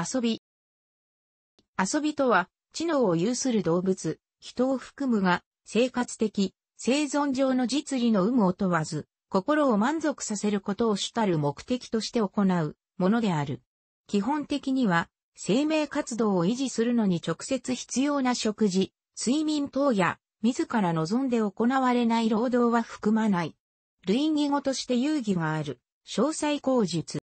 遊び。遊びとは、知能を有する動物、人を含むが、生活的、生存上の実利の有無を問わず、心を満足させることを主たる目的として行うものである。基本的には、生命活動を維持するのに直接必要な食事、睡眠等や、自ら望んで行われない労働は含まない。類義語として遊戯がある。詳細口述。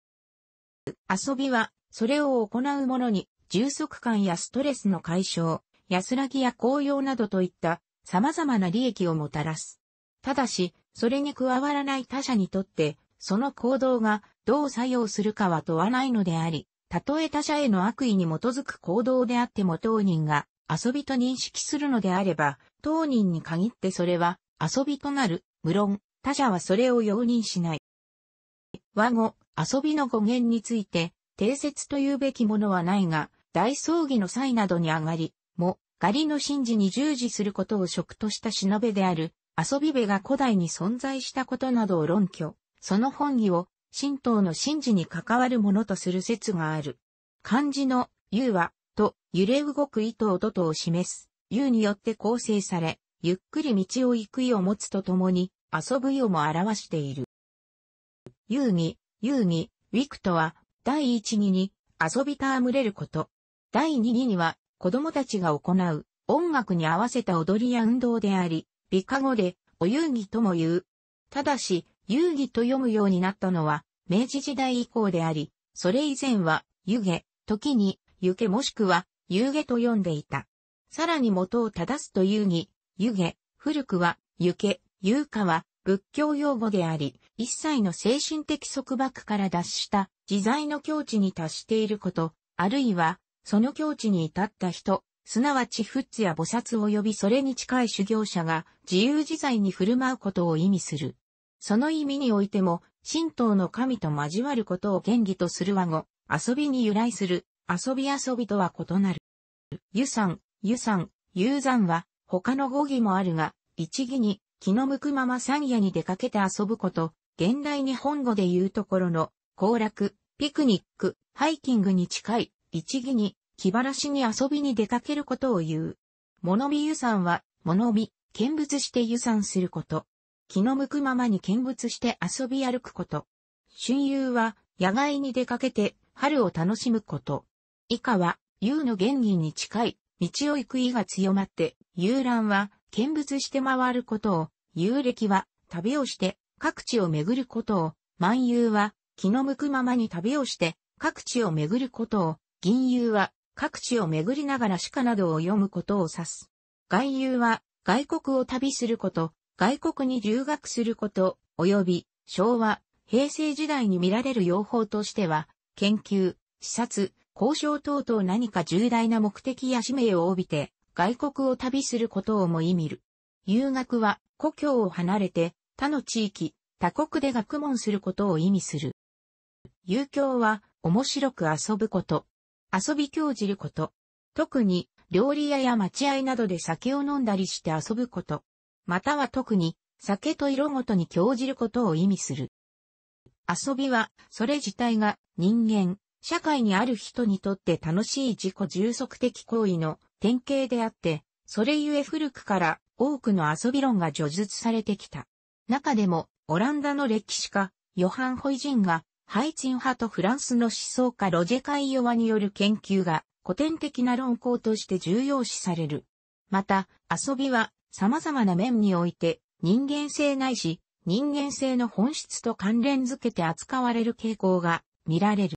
遊びは、それを行う者に、充足感やストレスの解消、安らぎや高揚などといった様々な利益をもたらす。ただし、それに加わらない他者にとって、その行動がどう作用するかは問わないのであり、たとえ他者への悪意に基づく行動であっても当人が遊びと認識するのであれば、当人に限ってそれは遊びとなる、無論、他者はそれを容認しない。和語、遊びの語源について、定説というべきものはないが、大葬儀の際などに上がり、も、狩りの神事に従事することを職とした忍べである、遊び部が古代に存在したことなどを論拠、その本義を、神道の神事に関わるものとする説がある。漢字の、言うは、と、揺れ動く意図をととを示す、言うによって構成され、ゆっくり道を行く意を持つとともに、遊ぶ意をも表している。遊戯、遊戯、ウィクとは、第一義に遊び戯れること。第二義には子供たちが行う音楽に合わせた踊りや運動であり、美化語でお遊戯とも言う。ただし、遊戯と読むようになったのは明治時代以降であり、それ以前は湯気、時に湯気もしくは湯気と読んでいた。さらに元を正すと遊戯、湯気、古くは湯気、遊歌は仏教用語であり、一切の精神的束縛から脱した自在の境地に達していること、あるいは、その境地に至った人、すなわち仏や菩薩及びそれに近い修行者が自由自在に振る舞うことを意味する。その意味においても、神道の神と交わることを原義とする和語、遊びに由来する、遊び遊びとは異なる。湯山、湯山、遊山は、他の語義もあるが、一義に、気の向くまま三夜に出かけて遊ぶこと、現代日本語で言うところの、行楽、ピクニック、ハイキングに近い、一義に、気晴らしに遊びに出かけることを言う。物見湯山は、物見、見物して湯山すること。気の向くままに見物して遊び歩くこと。春遊は、野外に出かけて、春を楽しむこと。以下は、遊の原義に近い、道を行く意が強まって、遊覧は、見物して回ることを、遊歴は、旅をして、各地を巡ることを、万有は気の向くままに旅をして、各地を巡ることを、銀遊は各地を巡りながら歯科などを読むことを指す。外遊は外国を旅すること、外国に留学すること、及び昭和、平成時代に見られる用法としては、研究、視察、交渉等々何か重大な目的や使命を帯びて、外国を旅することをも意味る。遊学は故郷を離れて他の地域、他国で学問することを意味する。遊興は、面白く遊ぶこと。遊び興じること。特に、料理屋や待合などで酒を飲んだりして遊ぶこと。または特に、酒と色ごとに興じることを意味する。遊びは、それ自体が人間、社会にある人にとって楽しい自己充足的行為の典型であって、それゆえ古くから多くの遊び論が叙述されてきた。中でも、オランダの歴史家、ヨハン・ホイジンが、ハイチン派とフランスの思想家ロジェカイヨワによる研究が、古典的な論考として重要視される。また、遊びは、様々な面において、人間性ないし、人間性の本質と関連づけて扱われる傾向が見られる。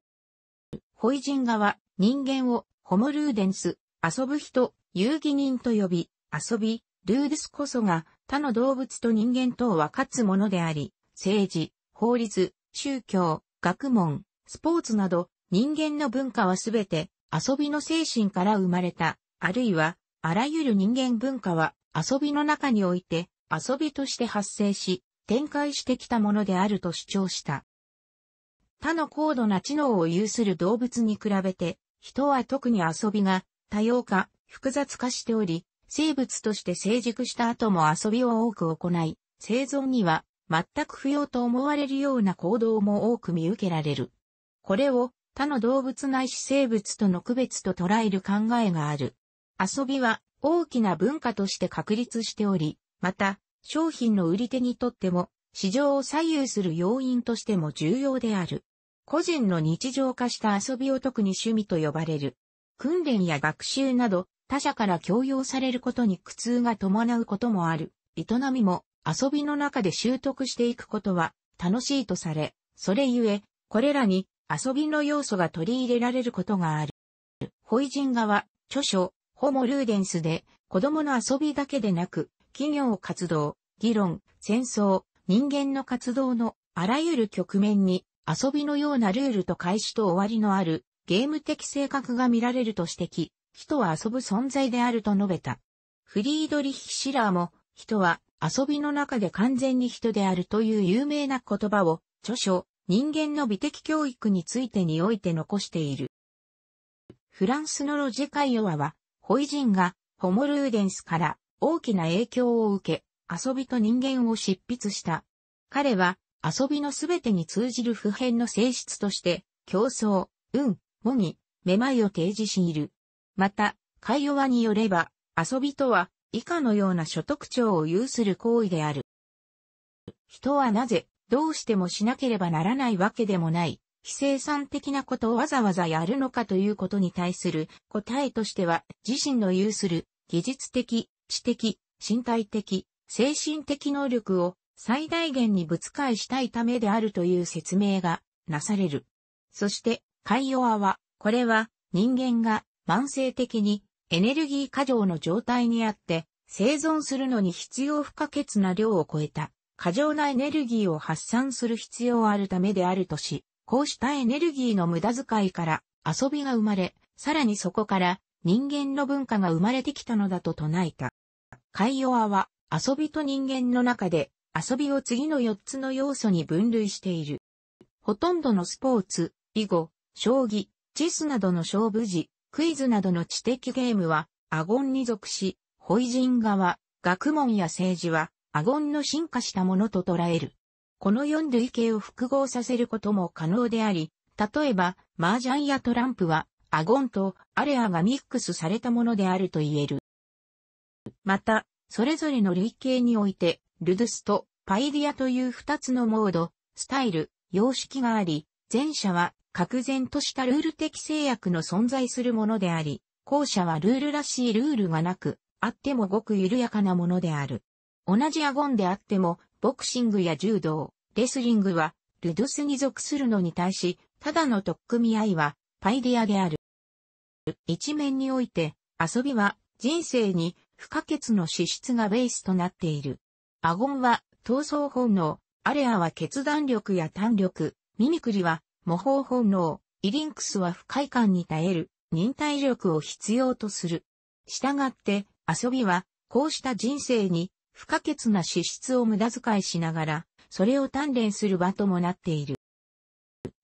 ホイジン画は、人間を、ホモルーデンス、遊ぶ人、遊戯人と呼び、遊び、ルーデスこそが、他の動物と人間等は勝つものであり、政治、法律、宗教、学問、スポーツなど人間の文化はすべて遊びの精神から生まれた、あるいはあらゆる人間文化は遊びの中において遊びとして発生し、展開してきたものであると主張した。他の高度な知能を有する動物に比べて、人は特に遊びが多様化、複雑化しており、生物として成熟した後も遊びを多く行い、生存には全く不要と思われるような行動も多く見受けられる。これを他の動物内視生物との区別と捉える考えがある。遊びは大きな文化として確立しており、また商品の売り手にとっても市場を左右する要因としても重要である。個人の日常化した遊びを特に趣味と呼ばれる。訓練や学習など他者から強要されることに苦痛が伴うこともある。営みも遊びの中で習得していくことは楽しいとされ、それゆえ、これらに遊びの要素が取り入れられることがある。ホイジン側、著書、ホモ・ルーデンスで、子供の遊びだけでなく、企業活動、議論、戦争、人間の活動のあらゆる局面に遊びのようなルールと開始と終わりのあるゲーム的性格が見られると指摘、人は遊ぶ存在であると述べた。フリードリヒ・シラーも、人は遊びの中で完全に人であるという有名な言葉を、著書、人間の美的教育についてにおいて残している。フランスのロジェカイオワは、ホインがホモルーデンスから大きな影響を受け、遊びと人間を執筆した。彼は遊びのすべてに通じる普遍の性質として、競争、運、模擬、めまいを提示している。また、カイオワによれば、遊びとは、以下のような所得徴を有する行為である。人はなぜ、どうしてもしなければならないわけでもない、非生産的なことをわざわざやるのかということに対する答えとしては、自身の有する技術的、知的、身体的、精神的能力を最大限にぶつかりしたいためであるという説明がなされる。そして、カイヨワは、これは人間が慢性的にエネルギー過剰の状態にあって生存するのに必要不可欠な量を超えた過剰なエネルギーを発散する必要あるためであるとし、こうしたエネルギーの無駄遣いから遊びが生まれ、さらにそこから人間の文化が生まれてきたのだと唱えた。カイヨアは遊びと人間の中で遊びを次の4つの要素に分類している。ほとんどのスポーツ、囲碁、将棋、チェスなどの勝負時、クイズなどの知的ゲームは、アゴンに属し、ホイジン側、学問や政治は、アゴンの進化したものと捉える。この4類型を複合させることも可能であり、例えば、麻雀やトランプは、アゴンとアレアがミックスされたものであると言える。また、それぞれの類型において、ルドゥスとパイディアという2つのモード、スタイル、様式があり、前者は、格然としたルール的制約の存在するものであり、後者はルールらしいルールがなく、あってもごく緩やかなものである。同じアゴンであっても、ボクシングや柔道、レスリングは、ルドゥスに属するのに対し、ただの取っ組み合いは、パイディアである。一面において、遊びは、人生に、不可欠の資質がベースとなっている。アゴンは、闘争本能、アレアは決断力や胆力、ミミクリは模倣本能、イリンクスは不快感に耐える、忍耐力を必要とする。従って、遊びは、こうした人生に、不可欠な資質を無駄遣いしながら、それを鍛錬する場ともなっている。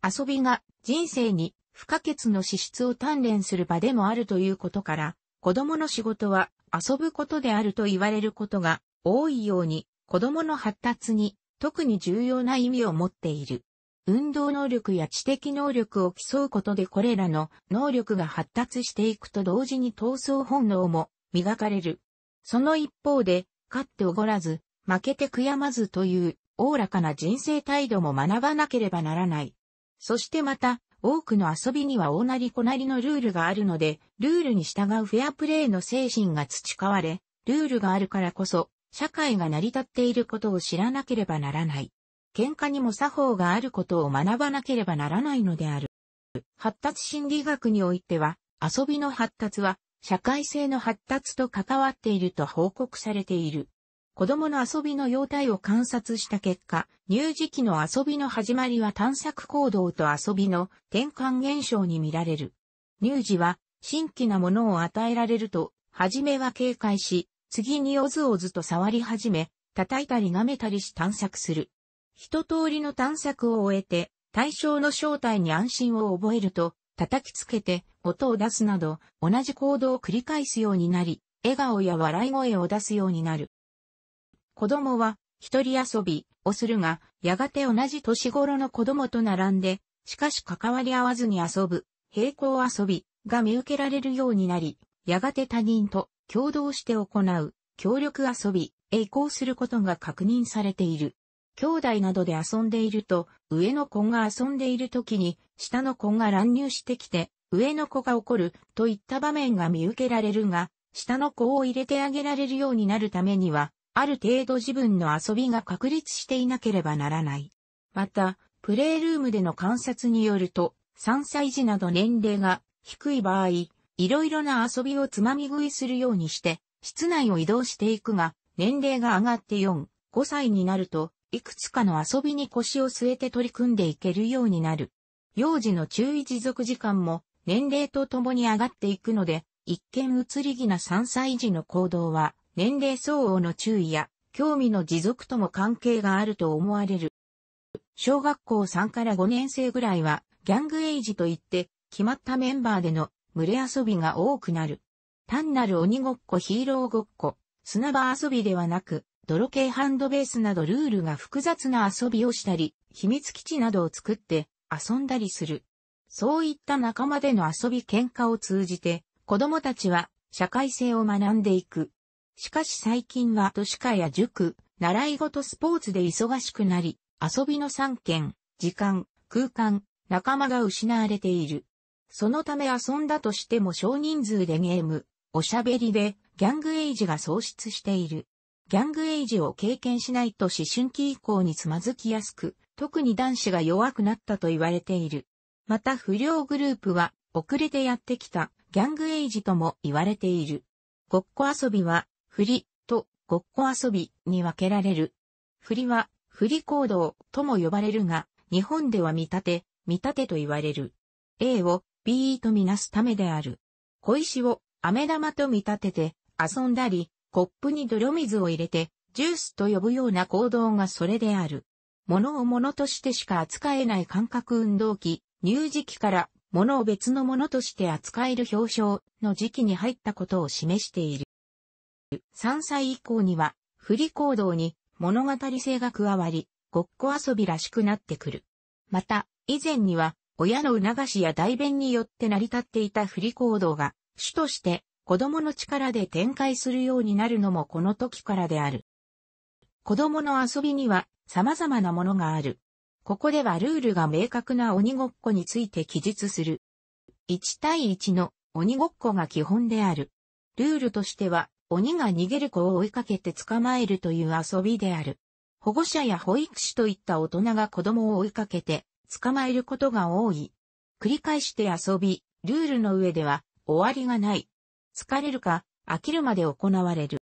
遊びが人生に不可欠の資質を鍛錬する場でもあるということから、子供の仕事は遊ぶことであると言われることが多いように、子供の発達に特に重要な意味を持っている。運動能力や知的能力を競うことでこれらの能力が発達していくと同時に闘争本能も磨かれる。その一方で、勝っておごらず、負けて悔やまずという、おおらかな人生態度も学ばなければならない。そしてまた、多くの遊びには大なりこなりのルールがあるので、ルールに従うフェアプレーの精神が培われ、ルールがあるからこそ、社会が成り立っていることを知らなければならない。喧嘩にも作法があることを学ばなければならないのである。発達心理学においては、遊びの発達は、社会性の発達と関わっていると報告されている。子供の遊びの様態を観察した結果、乳児期の遊びの始まりは探索行動と遊びの転換現象に見られる。乳児は新規なものを与えられると、はじめは警戒し、次におずおずと触り始め、叩いたり舐めたりし探索する。一通りの探索を終えて、対象の正体に安心を覚えると、叩きつけて音を出すなど、同じ行動を繰り返すようになり、笑顔や笑い声を出すようになる。子供は、一人遊びをするが、やがて同じ年頃の子供と並んで、しかし関わり合わずに遊ぶ、平行遊びが見受けられるようになり、やがて他人と共同して行う、協力遊びへ移行することが確認されている。兄弟などで遊んでいると、上の子が遊んでいる時に、下の子が乱入してきて、上の子が怒るといった場面が見受けられるが、下の子を入れてあげられるようになるためには、ある程度自分の遊びが確立していなければならない。また、プレイルームでの観察によると、3歳児など年齢が低い場合、いろいろな遊びをつまみ食いするようにして、室内を移動していくが、年齢が上がって4、5歳になると、いくつかの遊びに腰を据えて取り組んでいけるようになる。幼児の注意持続時間も年齢とともに上がっていくので、一見移り気な3歳児の行動は、年齢相応の注意や、興味の持続とも関係があると思われる。小学校3から5年生ぐらいは、ギャングエイジといって、決まったメンバーでの群れ遊びが多くなる。単なる鬼ごっこヒーローごっこ、砂場遊びではなく、泥系ハンドベースなどルールが複雑な遊びをしたり、秘密基地などを作って遊んだりする。そういった仲間での遊び喧嘩を通じて、子供たちは社会性を学んでいく。しかし最近は都市化や塾、習い事スポーツで忙しくなり、遊びの3件、時間、空間、仲間が失われている。そのため遊んだとしても少人数でゲーム、おしゃべりで、ギャングエイジが喪失している。ギャングエイジを経験しないと思春期以降につまずきやすく、特に男子が弱くなったと言われている。また不良グループは遅れてやってきたギャングエイジとも言われている。ごっこ遊びは、振りとごっこ遊びに分けられる。振りは、振り行動とも呼ばれるが、日本では見立て、見立てと言われる。A を B とみなすためである。小石を飴玉と見立てて遊んだり、コップに泥水を入れて、ジュースと呼ぶような行動がそれである。物を物としてしか扱えない感覚運動期、乳児期から物を別のものとして扱える表彰の時期に入ったことを示している。3歳以降には、不利行動に物語性が加わり、ごっこ遊びらしくなってくる。また、以前には、親の促しや代弁によって成り立っていた不利行動が、主として子供の力で展開するようになるのもこの時からである。子供の遊びには様々なものがある。ここではルールが明確な鬼ごっこについて記述する。1対1の鬼ごっこが基本である。ルールとしては、鬼が逃げる子を追いかけて捕まえるという遊びである。保護者や保育士といった大人が子供を追いかけて捕まえることが多い。繰り返して遊び、ルールの上では終わりがない。疲れるか、飽きるまで行われる。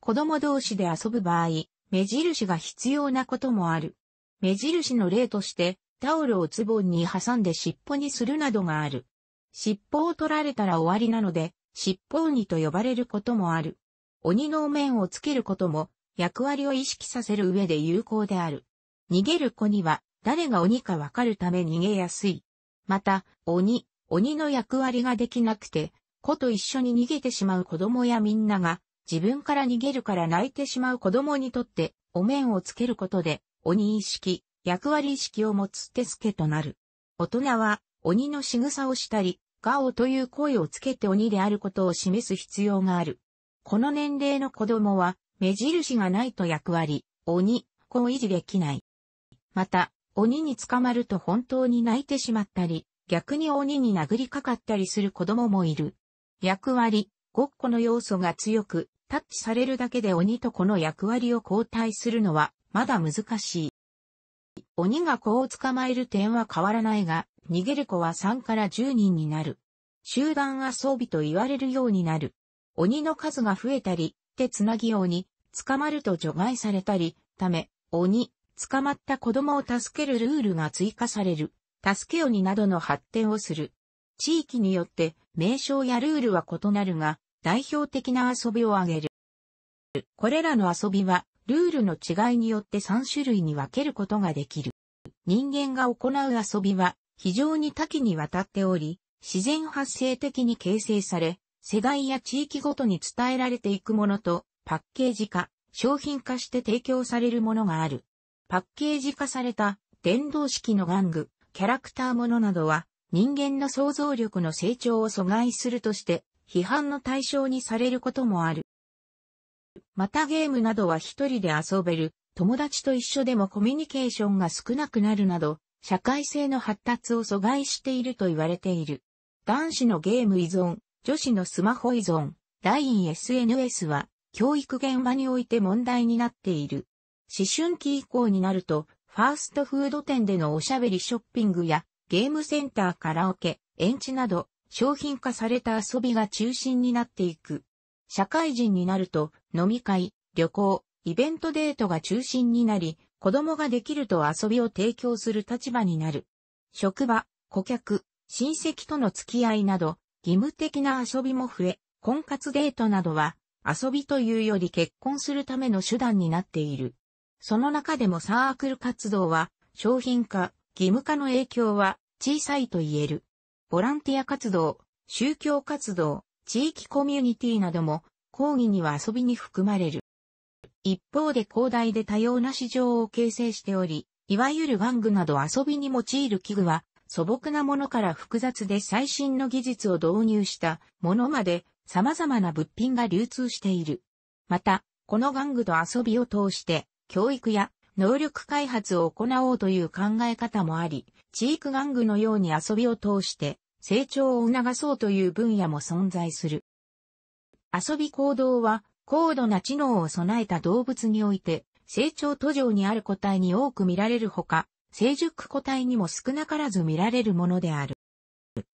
子供同士で遊ぶ場合、目印が必要なこともある。目印の例として、タオルをズボンに挟んで尻尾にするなどがある。尻尾を取られたら終わりなので、尻尾鬼と呼ばれることもある。鬼の面をつけることも、役割を意識させる上で有効である。逃げる子には、誰が鬼かわかるため逃げやすい。また、鬼、鬼の役割ができなくて、子と一緒に逃げてしまう子供やみんなが、自分から逃げるから泣いてしまう子供にとって、お面をつけることで、鬼意識、役割意識を持つ手助けとなる。大人は、鬼の仕草をしたり、ガオという声をつけて鬼であることを示す必要がある。この年齢の子供は、目印がないと役割、鬼、子を維持できない。また、鬼に捕まると本当に泣いてしまったり、逆に鬼に殴りかかったりする子供もいる。役割、ごっこの要素が強く、タッチされるだけで鬼とこの役割を交代するのは、まだ難しい。鬼が子を捕まえる点は変わらないが、逃げる子は3から10人になる。集団装備と言われるようになる。鬼の数が増えたり、手つなぎ鬼、捕まると除外されたり、ため、鬼、捕まった子供を助けるルールが追加される。助け鬼などの発展をする。地域によって名称やルールは異なるが、代表的な遊びを挙げる。これらの遊びは、ルールの違いによって3種類に分けることができる。人間が行う遊びは、非常に多岐にわたっており、自然発生的に形成され、世代や地域ごとに伝えられていくものと、パッケージ化、商品化して提供されるものがある。パッケージ化された、電動式の玩具、キャラクターものなどは、人間の想像力の成長を阻害するとして、批判の対象にされることもある。またゲームなどは一人で遊べる、友達と一緒でもコミュニケーションが少なくなるなど、社会性の発達を阻害していると言われている。男子のゲーム依存、女子のスマホ依存、LINE SNS は、教育現場において問題になっている。思春期以降になると、ファーストフード店でのおしゃべりショッピングやゲームセンターカラオケ、園地など、商品化された遊びが中心になっていく。社会人になると、飲み会、旅行、イベントデートが中心になり、子供ができると遊びを提供する立場になる。職場、顧客、親戚との付き合いなど、義務的な遊びも増え、婚活デートなどは、遊びというより結婚するための手段になっている。その中でもサークル活動は、商品化、義務化の影響は小さいと言える。ボランティア活動、宗教活動、地域コミュニティなども講義には遊びに含まれる。一方で広大で多様な市場を形成しており、いわゆる玩具など遊びに用いる器具は素朴なものから複雑で最新の技術を導入したものまで様々な物品が流通している。また、この玩具と遊びを通して教育や能力開発を行おうという考え方もあり、知育玩具のように遊びを通して成長を促そうという分野も存在する。遊び行動は高度な知能を備えた動物において成長途上にある個体に多く見られるほか、成熟個体にも少なからず見られるものである。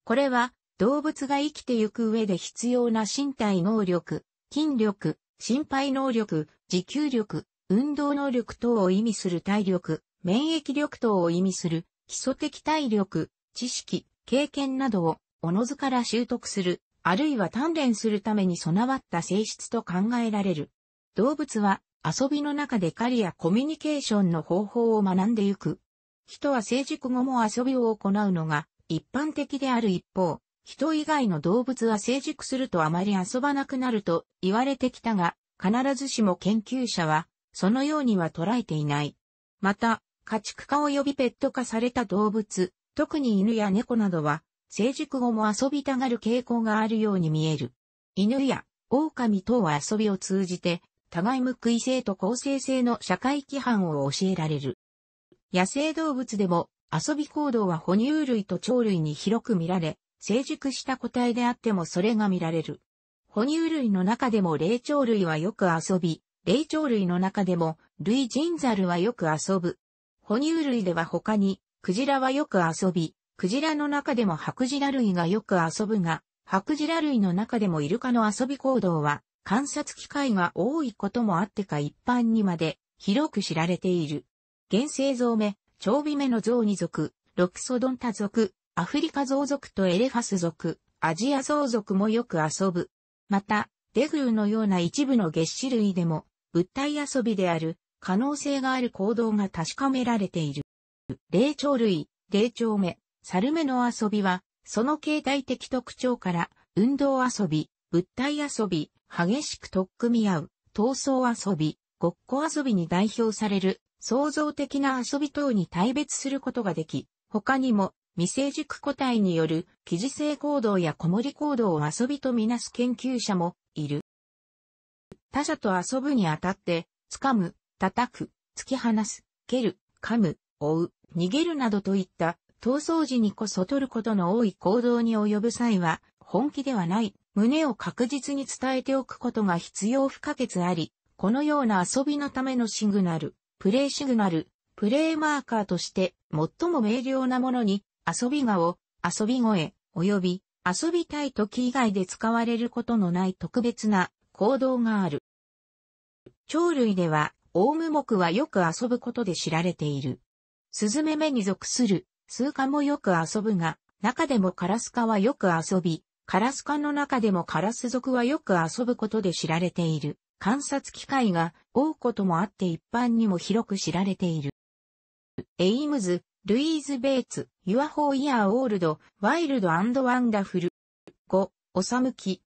これは動物が生きてゆく上で必要な身体能力、筋力、心配能力、持久力、運動能力等を意味する体力、免疫力等を意味する基礎的体力、知識、経験などをおのずから習得する、あるいは鍛錬するために備わった性質と考えられる。動物は遊びの中で狩りやコミュニケーションの方法を学んでゆく。人は成熟後も遊びを行うのが一般的である一方、人以外の動物は成熟するとあまり遊ばなくなると言われてきたが、必ずしも研究者はそのようには捉えていない。また、家畜化及びペット化された動物、特に犬や猫などは、成熟後も遊びたがる傾向があるように見える。犬や狼等は遊びを通じて、互い報異性と公正性の社会規範を教えられる。野生動物でも遊び行動は哺乳類と鳥類に広く見られ、成熟した個体であってもそれが見られる。哺乳類の中でも霊鳥類はよく遊び、霊長類の中でも、類人猿はよく遊ぶ。哺乳類では他に、クジラはよく遊び、クジラの中でもハクジラ類がよく遊ぶが、ハクジラ類の中でもイルカの遊び行動は、観察機会が多いこともあってか一般にまで広く知られている。原生ゾウ目、長尾目のゾウに属、ロクソドンタ属、アフリカゾウ属とエレファス属、アジアゾウ属もよく遊ぶ。また、デグルのような一部の月種類でも、物体遊びである可能性がある行動が確かめられている。霊長類、霊長目、猿目の遊びは、その形態的特徴から、運動遊び、物体遊び、激しく取っ組み合う、闘争遊び、ごっこ遊びに代表される、創造的な遊び等に対別することができ、他にも、未成熟個体による、記事性行動や子守行動を遊びとみなす研究者もいる。他者と遊ぶにあたって、掴む、叩く、突き放す、蹴る、噛む、追う、逃げるなどといった、逃走時にこそ取ることの多い行動に及ぶ際は、本気ではない、胸を確実に伝えておくことが必要不可欠あり、このような遊びのためのシグナル、プレイシグナル、プレイマーカーとして最も明瞭なものに、遊び顔、遊び声、及び遊びたい時以外で使われることのない特別な行動がある。鳥類では、オウム目はよく遊ぶことで知られている。スズメ目に属する、スーカもよく遊ぶが、中でもカラスカはよく遊び、カラスカの中でもカラス族はよく遊ぶことで知られている。観察機会が多こともあって一般にも広く知られている。エイムズ、ルイーズ・ベイツ、ユアホーイヤー・オールド、ワイルド・ワンダフル。5、おさむき。